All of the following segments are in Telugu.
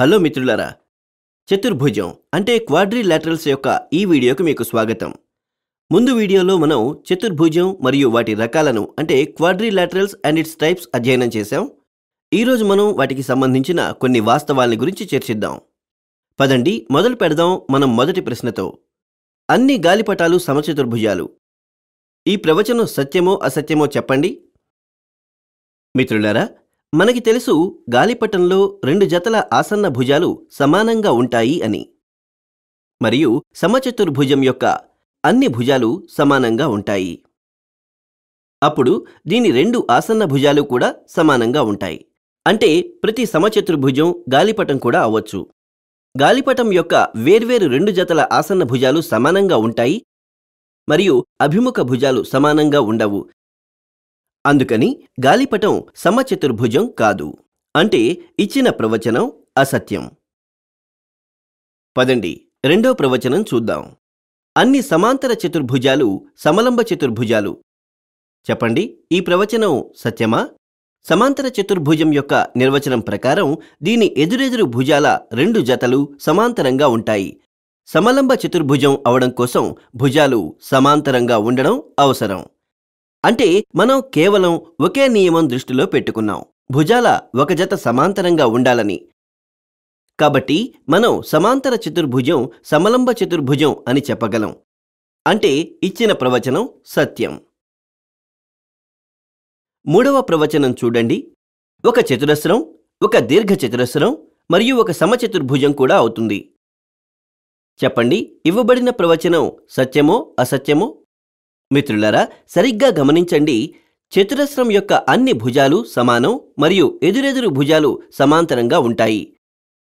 హలో మిత్రులారా చతుర్భుజం అంటే లాటరల్స్ యొక్క ఈ వీడియోకు మీకు స్వాగతం ముందు వీడియోలో మనం చతుర్భుజం మరియు వాటి రకాలను అంటే quadrilaterals and its types అధ్యయనం చేశాం ఈరోజు మనం వాటికి సంబంధించిన కొన్ని వాస్తవాలని గురించి చర్చిద్దాం పదండి మొదలు పెడదాం మనం మొదటి ప్రశ్నతో అన్ని గాలిపటాలు సమచతుర్భుజాలు ఈ ప్రవచనం సత్యమో అసత్యమో చెప్పండి మిత్రులారా మనకి తెలుసు గాలిపటంలో రెండు జతల ఆసన్న భుజాలు సమానంగా ఉంటాయి అని మరియు సమచతుర్భుజం యొక్క అన్ని భుజాలు సమానంగా ఉంటాయి అప్పుడు దీని రెండు ఆసన్న భుజాలు కూడా సమానంగా ఉంటాయి అంటే ప్రతి సమచతుర్భుజం గాలిపటం కూడా అవ్వచ్చు గాలిపటం యొక్క వేర్వేరు రెండు జతల ఆసన్న భుజాలు సమానంగా ఉంటాయి మరియు అభిముఖ భుజాలు సమానంగా ఉండవు అందుకని గాలిపటం సమచతుర్భుజం కాదు అంటే ఇచ్చిన ప్రవచనం అసత్యం పదండి రెండో ప్రవచనం చూద్దాం అన్ని సమాంతర చతుర్భుజాలు సమలంబ చతుర్భుజాలు చెప్పండి ఈ ప్రవచనం సత్యమా సమాంతర చతుర్భుజం యొక్క నిర్వచనం ప్రకారం దీని ఎదురెదురు భుజాల రెండు జతలు సమాంతరంగా ఉంటాయి సమలంబ చతుర్భుజం అవడం కోసం భుజాలు సమాంతరంగా ఉండడం అవసరం అంటే మనం కేవలం ఒకే నియమం దృష్టిలో పెట్టుకున్నాం భుజాల ఒక జత సమాంతరంగా ఉండాలని కాబట్టి మనం సమాంతర చతుర్భుజం సమలంబ చతుర్భుజం అని చెప్పగలం అంటే ఇచ్చిన ప్రవచనం సత్యం మూడవ ప్రవచనం చూడండి ఒక చతురస్రం ఒక దీర్ఘ చతురస్రం మరియు ఒక సమచతుర్భుజం కూడా అవుతుంది చెప్పండి ఇవ్వబడిన ప్రవచనం సత్యమో అసత్యమో మిత్రులరా సరిగ్గా గమనించండి చతురస్రం యొక్క అన్ని భుజాలు సమానం మరియు ఎదురెదురు భుజాలు సమాంతరంగా ఉంటాయి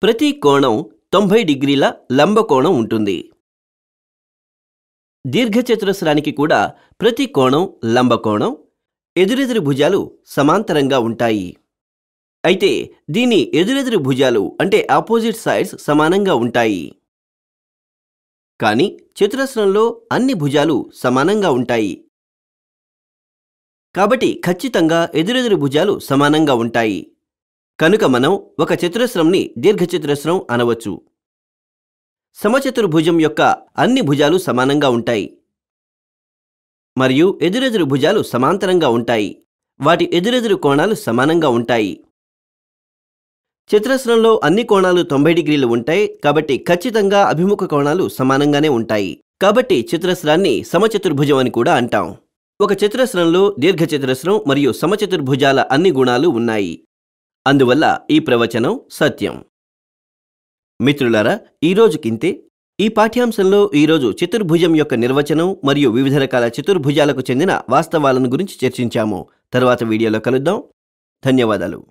ప్రతి కోణం తొంభై డిగ్రీల లంబకోణం ఉంటుంది దీర్ఘచతురస్రానికి కూడా ప్రతి కోణం లంబకోణం ఎదురెదురు భుజాలు సమాంతరంగా ఉంటాయి అయితే దీని ఎదురెదురు భుజాలు అంటే ఆపోజిట్ సైడ్స్ సమానంగా ఉంటాయి కానీ చతురస్రంలో అన్ని భుజాలు సమానంగా ఉంటాయి కాబట్టి ఖచ్చితంగా ఎదురెదురు భుజాలు సమానంగా ఉంటాయి కనుక మనం ఒక చతురస్రంని దీర్ఘచతురస్రం అనవచ్చు సమచతుర్భుజం యొక్క అన్ని భుజాలు సమానంగా ఉంటాయి మరియు ఎదురెదురు భుజాలు సమాంతరంగా ఉంటాయి వాటి ఎదురెదురు కోణాలు సమానంగా ఉంటాయి చతురస్రంలో అన్ని కోణాలు తొంభై డిగ్రీలు ఉంటాయి కాబట్టి ఖచ్చితంగా అభిముఖ కోణాలు సమానంగానే ఉంటాయి కాబట్టి చతురస్రాన్ని సమచతుర్భుజం అని కూడా అంటాం ఒక చతురస్రంలో దీర్ఘచతురస్రం మరియు సమచతుర్భుజాల అన్ని గుణాలు ఉన్నాయి అందువల్ల ఈ ప్రవచనం సత్యం మిత్రులారా ఈరోజుకింతే ఈ పాఠ్యాంశంలో ఈరోజు చతుర్భుజం యొక్క నిర్వచనం మరియు వివిధ రకాల చతుర్భుజాలకు చెందిన వాస్తవాలను గురించి చర్చించాము తర్వాత వీడియోలో కలుద్దాం ధన్యవాదాలు